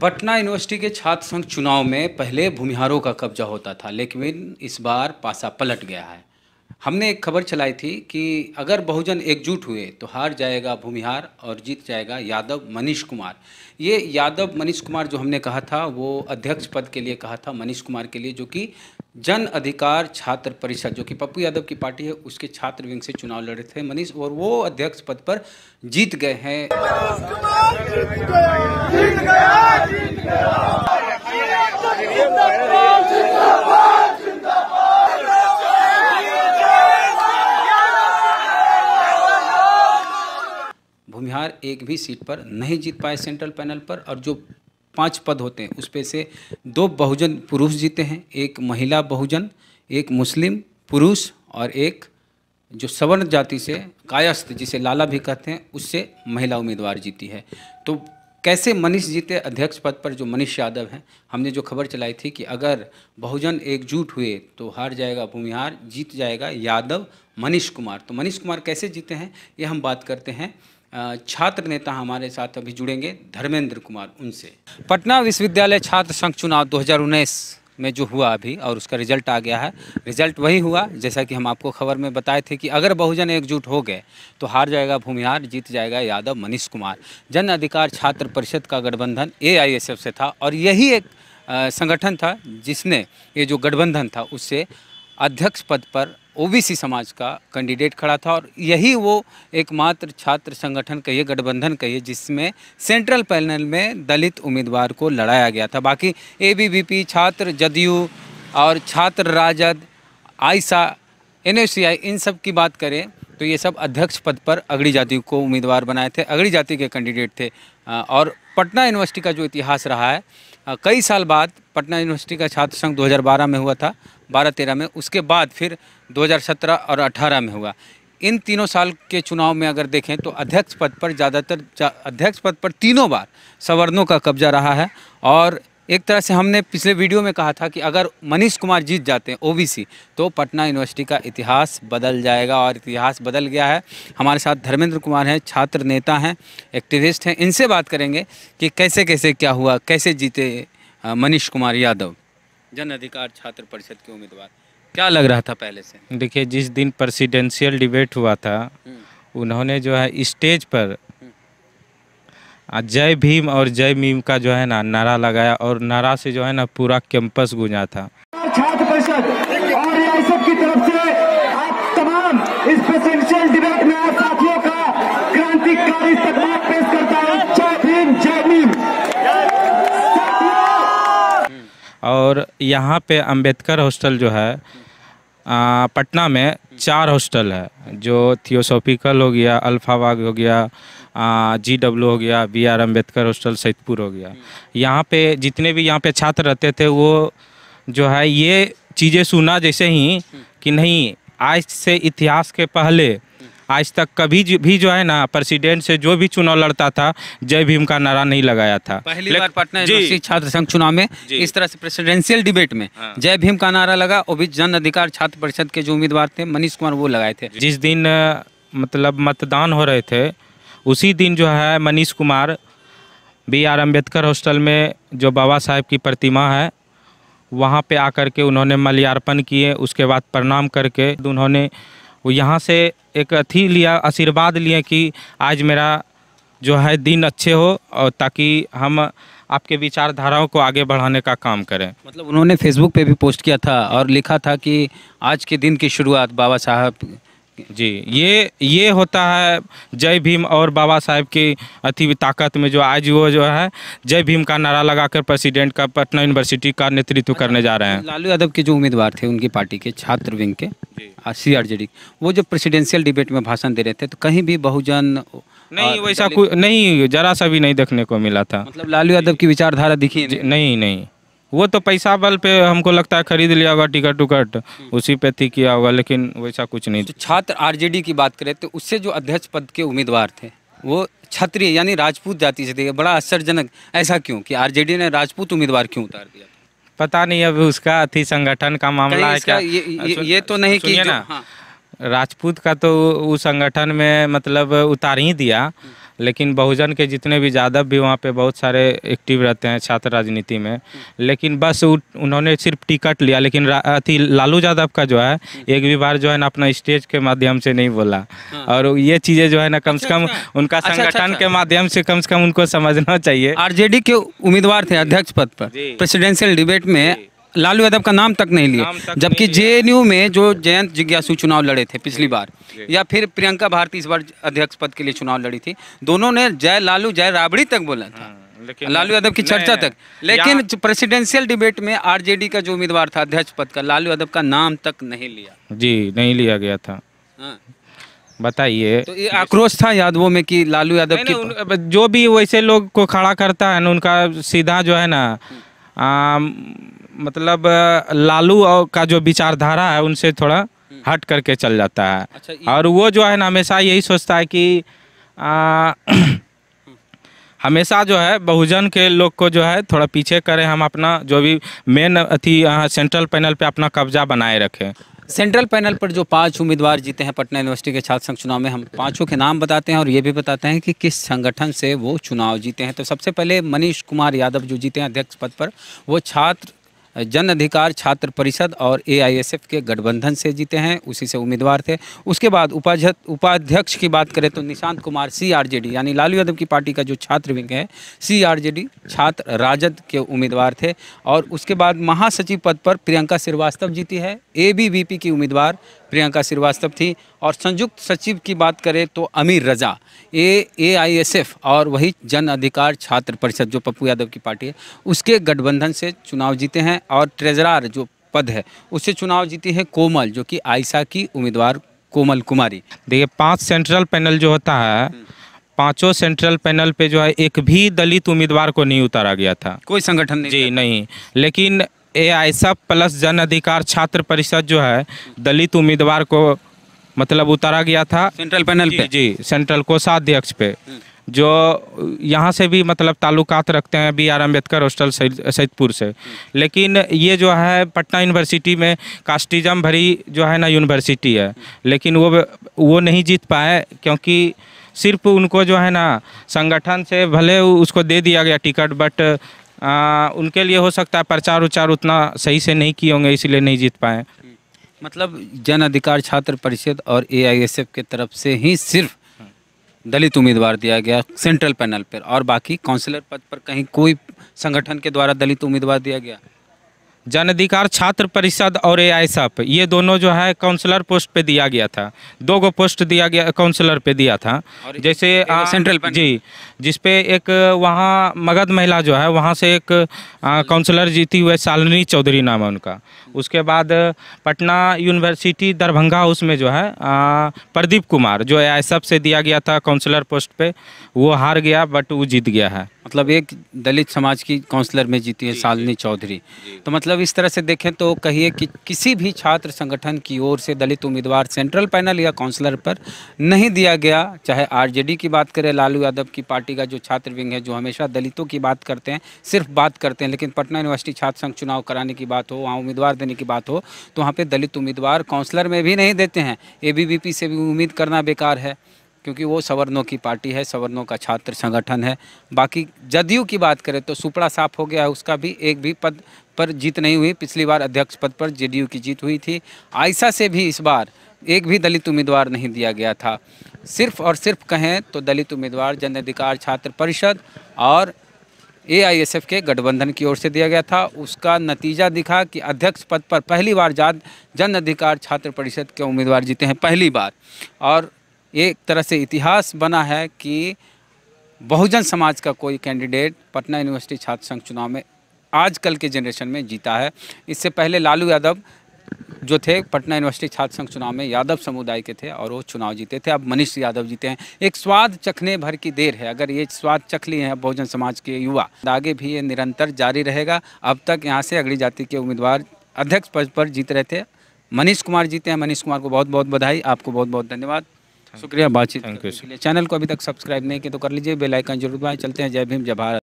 Patna university के छात्र संघ चुनाव में पहले भूमिहारों का कब्जा होता था लेकिन इस बार पासा पलट गया है हमने एक खबर चलाई थी कि अगर बहुजन एकजुट हुए तो हार जाएगा भूमिहार और जीत जाएगा यादव मनीष कुमार ये यादव मनीष कुमार जो हमने कहा था वो अध्यक्ष पद के लिए कहा था मनीष कुमार के लिए जो कि जन अधिकार छात्र परिषद जो कि पप्पू यादव की पार्टी है उसके छात्र विंग से चुनाव लड़े थे मनीष और वो अध्यक्ष पद पर जीत गए हैं जीत गया, जीत गया, जीत गया, एक भी सीट पर नहीं जीत पाए सेंट्रल पैनल पर और जो पांच पद होते हैं उसपे से दो बहुजन पुरुष जीते हैं एक महिला बहुजन एक मुस्लिम पुरुष और एक जो सवर्ण जाति से कायस्थ जिसे लाला भी कहते हैं उससे महिला उम्मीदवार जीती है तो कैसे मनीष जीते अध्यक्ष पद पर जो मनीष यादव हैं हमने जो खबर चलाई थी कि अगर बहुजन एकजुट हुए तो हार जाएगा भूमिहार जीत जाएगा यादव मनीष कुमार तो मनीष कुमार कैसे जीते हैं ये हम बात करते हैं छात्र नेता हमारे साथ अभी जुड़ेंगे धर्मेंद्र कुमार उनसे पटना विश्वविद्यालय छात्र संघ चुनाव 2019 में जो हुआ अभी और उसका रिजल्ट आ गया है रिजल्ट वही हुआ जैसा कि हम आपको खबर में बताए थे कि अगर बहुजन एकजुट हो गए तो हार जाएगा भूमिहार जीत जाएगा यादव मनीष कुमार जन अधिकार छात्र परिषद का गठबंधन ए से था और यही एक संगठन था जिसने ये जो गठबंधन था उससे अध्यक्ष पद पर ओबीसी समाज का कैंडिडेट खड़ा था और यही वो एकमात्र छात्र संगठन कहिए गठबंधन कहिए जिसमें सेंट्रल पैनल में दलित उम्मीदवार को लड़ाया गया था बाकी एबीवीपी छात्र जदयू और छात्र राजद आयसा एन इन सब की बात करें तो ये सब अध्यक्ष पद पर अगड़ी जाति को उम्मीदवार बनाए थे अगड़ी जाति के कैंडिडेट थे और पटना यूनिवर्सिटी का जो इतिहास रहा है कई साल बाद पटना यूनिवर्सिटी का छात्र संघ 2012 में हुआ था बारह तेरह में उसके बाद फिर दो और अठारह में हुआ इन तीनों साल के चुनाव में अगर देखें तो अध्यक्ष पद पर ज़्यादातर अध्यक्ष पद पर तीनों बार सवर्णों का कब्जा रहा है और एक तरह से हमने पिछले वीडियो में कहा था कि अगर मनीष कुमार जीत जाते हैं ओबीसी तो पटना यूनिवर्सिटी का इतिहास बदल जाएगा और इतिहास बदल गया है हमारे साथ धर्मेंद्र कुमार हैं छात्र नेता हैं एक्टिविस्ट हैं इनसे बात करेंगे कि कैसे कैसे क्या हुआ कैसे जीते मनीष कुमार यादव जन अधिकार छात्र परिषद के उम्मीदवार क्या लग रहा था पहले से देखिए जिस दिन प्रेसिडेंशियल डिबेट हुआ था हम्म। उन्होंने जो है स्टेज पर हम्म। जय भीम और जय भीम का जो है ना नारा लगाया और नारा से जो है ना पूरा कैंपस गूंजा था छात्र परिषद और की तरफ से आप तमाम इस प्रेसिडेंशियल डिबेट और यहाँ पे अंबेडकर हॉस्टल जो है पटना में चार हॉस्टल है जो थियोसोफिकल हो गया अल्फाबाग हो गया जी डब्ल्यू हो गया B R Ambedkar hostel Saidpur हो गया यहाँ पे जितने भी यहाँ पे छात्र रहते थे वो जो है ये चीज़ें सुना जैसे ही कि नहीं आज से इतिहास के पहले आज तक कभी भी जो है ना प्रेसिडेंट से जो भी चुनाव लड़ता था जय भीम का नारा नहीं लगाया था पहली बार पटना छात्र संघ चुनाव में इस तरह से प्रेसिडेंशियल डिबेट में हाँ। जय भीम का नारा लगा और भी जन अधिकार छात्र परिषद के जो उम्मीदवार थे मनीष कुमार वो लगाए थे जिस दिन मतलब मतदान हो रहे थे उसी दिन जो है Manish Kumar B R Ambedkar hostel में जो बाबा साहेब की प्रतिमा है वहाँ पे आकर के उन्होंने मल्यार्पण किए उसके बाद प्रणाम करके उन्होंने यहाँ से एक अथी लिया आशीर्वाद लिए कि आज मेरा जो है दिन अच्छे हो और ताकि हम आपके विचारधाराओं को आगे बढ़ाने का काम करें मतलब उन्होंने फेसबुक पे भी पोस्ट किया था और लिखा था कि आज के दिन की शुरुआत बाबा साहब जी ये ये होता है जय भीम और बाबा साहेब की अति ताकत में जो आज वो जो है जय भीम का नारा लगाकर प्रेसिडेंट का पटना यूनिवर्सिटी का नेतृत्व करने जा रहे हैं लालू यादव के जो उम्मीदवार थे उनकी पार्टी के छात्र विंग के सी आरजेडी हाँ, वो जो प्रेसिडेंशियल डिबेट में भाषण दे रहे थे तो कहीं भी बहुजन नहीं वैसा कोई नहीं जरा सा भी नहीं देखने को मिला था मतलब लालू यादव की विचारधारा दिखी नहीं नहीं वो तो पैसा बल पे हमको लगता है खरीद लिया होगा टिकट टुकट हम्म। उसी पे थी किया होगा लेकिन वैसा कुछ नहीं तो छात्र आरजेडी की बात करें तो उससे जो अध्यक्ष पद के उम्मीदवार थे वो क्षत्रिय यानी राजपूत जाति से थे बड़ा आश्चर्यजनक ऐसा क्यों कि आरजेडी ने राजपूत उम्मीदवार क्यों उतार दिया पता नहीं अब उसका अति संगठन का मामला है क्या ये, ये, ये तो नहीं ना हाँ। राजपूत का तो उस संगठन में मतलब उतार ही दिया लेकिन बहुजन के जितने भी यादव भी वहाँ पे बहुत सारे एक्टिव रहते हैं छात्र राजनीति में लेकिन बस उन्होंने सिर्फ टिकट लिया लेकिन अथी लालू यादव का जो है एक भी बार जो है ना अपना स्टेज के माध्यम से नहीं बोला हाँ। और ये चीज़ें जो है ना कम से अच्छा, कम अच्छा। उनका अच्छा, संगठन के माध्यम से कम से कम उनको समझना चाहिए आर के उम्मीदवार थे अध्यक्ष पद पर प्रेसिडेंशियल डिबेट में लालू यादव का नाम तक नहीं लिया जबकि जे में जो जयंत जिज्ञासु चुनाव लड़े थे पिछली बार या फिर प्रियंका भारती इस बार अध्यक्ष पद के लिए चुनाव लड़ी थी दोनों ने जय लालू जय राबड़ी तक बोला था हम्म, लालू यादव की चर्चा तक लेकिन प्रेसिडेंशियल डिबेट में आरजेडी का जो उम्मीदवार था अध्यक्ष पद का लालू यादव का नाम तक नहीं लिया जी नहीं लिया गया था हाँ। बताइए तो ये आक्रोश था यादवों में कि लालू यादव की जो भी वैसे लोग को खड़ा करता है ना उनका सीधा जो है ना हम्म। मतलब लालू का जो विचारधारा है उनसे थोड़ा हट करके चल जाता है अच्छा, और वो जो है ना हमेशा यही सोचता है कि आ, हमेशा जो है बहुजन के लोग को जो है थोड़ा पीछे करें हम अपना जो भी मेन अथी सेंट्रल पैनल पे अपना कब्जा बनाए रखें सेंट्रल पैनल पर जो पांच उम्मीदवार जीते हैं पटना यूनिवर्सिटी के छात्र संघ चुनाव में हम पांचों के नाम बताते हैं और ये भी बताते हैं कि किस संगठन से वो चुनाव जीते हैं तो सबसे पहले मनीष कुमार यादव जो जीते हैं अध्यक्ष पद पर वो छात्र जन अधिकार छात्र परिषद और एआईएसएफ के गठबंधन से जीते हैं उसी से उम्मीदवार थे उसके बाद उपाध्यक्ष उपाध्यक्ष की बात करें तो निशांत कुमार सीआरजेडी यानी लालू यादव की पार्टी का जो छात्र विंग है सीआरजेडी छात्र राजद के उम्मीदवार थे और उसके बाद महासचिव पद पर प्रियंका श्रीवास्तव जीती है ए की उम्मीदवार प्रियंका श्रीवास्तव थी और संयुक्त सचिव की बात करें तो अमीर रजा ए ए आई एस एफ और वही जन अधिकार छात्र परिषद जो पप्पू यादव की पार्टी है उसके गठबंधन से चुनाव जीते हैं और ट्रेजरार जो पद है उससे चुनाव जीती है कोमल जो कि आयशा की उम्मीदवार कोमल कुमारी देखिए पांच सेंट्रल पैनल जो होता है हम्म। पांचों सेंट्रल पैनल पे जो है एक भी दलित उम्मीदवार को नहीं उतारा गया था कोई संगठन नहीं जी नहीं लेकिन ए आई सब प्लस जन अधिकार छात्र परिषद जो है दलित उम्मीदवार को मतलब उतारा गया था सेंट्रल पैनल पे जी सेंट्रल कोषाध्यक्ष पे हम्म। जो यहाँ से भी मतलब ताल्लुकात रखते हैं B R Ambedkar hostel Saidpur से हम्म। लेकिन ये जो है पटना यूनिवर्सिटी में कास्टिज़म भरी जो है ना यूनिवर्सिटी है हम्म। लेकिन वो वो नहीं जीत पाए क्योंकि सिर्फ उनको जो है ना संगठन से भले उसको दे दिया गया टिकट बट आ, उनके लिए हो सकता है प्रचार उचार उतना सही से नहीं किए होंगे इसलिए नहीं जीत पाए मतलब जन अधिकार छात्र परिषद और एआईएसएफ के तरफ से ही सिर्फ दलित उम्मीदवार दिया गया सेंट्रल पैनल पर और बाकी काउंसलर पद पर कहीं कोई संगठन के द्वारा दलित उम्मीदवार दिया गया जन अधिकार छात्र परिषद और ए आई ये दोनों जो है काउंसलर पोस्ट पे दिया गया था दो गो पोस्ट दिया गया काउंसलर पे दिया था जैसे आ, सेंट्रल जी जिसपे एक वहाँ मगध महिला जो है वहाँ से एक काउंसलर जीती हुए शालिनी चौधरी नाम है उनका उसके बाद पटना यूनिवर्सिटी दरभंगा हाउस में जो है प्रदीप कुमार जो ए से दिया गया था काउंसलर पोस्ट पे वो हार गया बट वो जीत गया है मतलब एक दलित समाज की काउंसलर में जीती है शालिनी चौधरी तो मतलब इस तरह से देखें तो कहिए कि किसी भी छात्र संगठन की ओर से दलित उम्मीदवार सेंट्रल पैनल या काउंसलर पर नहीं दिया गया चाहे आरजेडी की बात करें लालू यादव की पार्टी पार्टी का जो छात्र विंग है जो हमेशा दलितों की बात करते हैं सिर्फ बात करते हैं लेकिन पटना यूनिवर्सिटी छात्र संघ चुनाव कराने की बात हो वहाँ उम्मीदवार देने की बात हो तो वहाँ पर दलित उम्मीदवार काउंसलर में भी नहीं देते हैं ए से भी उम्मीद करना बेकार है क्योंकि वो सवर्णों की पार्टी है सवर्णों का छात्र संगठन है बाकी जदयू की बात करें तो सुपड़ा साफ हो गया है उसका भी एक भी पद पर जीत नहीं हुई पिछली बार अध्यक्ष पद पर जेडीयू की जीत हुई थी आयसा से भी इस बार एक भी दलित उम्मीदवार नहीं दिया गया था सिर्फ और सिर्फ कहें तो दलित उम्मीदवार जन अधिकार छात्र परिषद और एआईएसएफ के गठबंधन की ओर से दिया गया था उसका नतीजा दिखा कि अध्यक्ष पद पर पहली बार जात जन अधिकार छात्र परिषद के उम्मीदवार जीते हैं पहली बार और एक तरह से इतिहास बना है कि बहुजन समाज का कोई कैंडिडेट पटना यूनिवर्सिटी छात्र संघ चुनाव में आजकल के जनरेशन में जीता है इससे पहले लालू यादव जो थे पटना यूनिवर्सिटी छात्र संघ चुनाव में यादव समुदाय के थे और वो चुनाव जीते थे अब मनीष यादव जीते हैं एक स्वाद चखने भर की देर है अगर ये स्वाद चख लिए हैं बहुजन समाज के युवा तो आगे भी ये निरंतर जारी रहेगा अब तक यहाँ से अगली जाति के उम्मीदवार अध्यक्ष पद पर जीत रहे थे मनीष कुमार जीते हैं मनीष कुमार को बहुत बहुत बधाई आपको बहुत बहुत धन्यवाद शुक्रिया बातचीत चैनल को अभी तक सब्सक्राइब नहीं किया तो कर लीजिए बेलाइकन जरूर दबाएं चलते हैं जय भीम जय भारत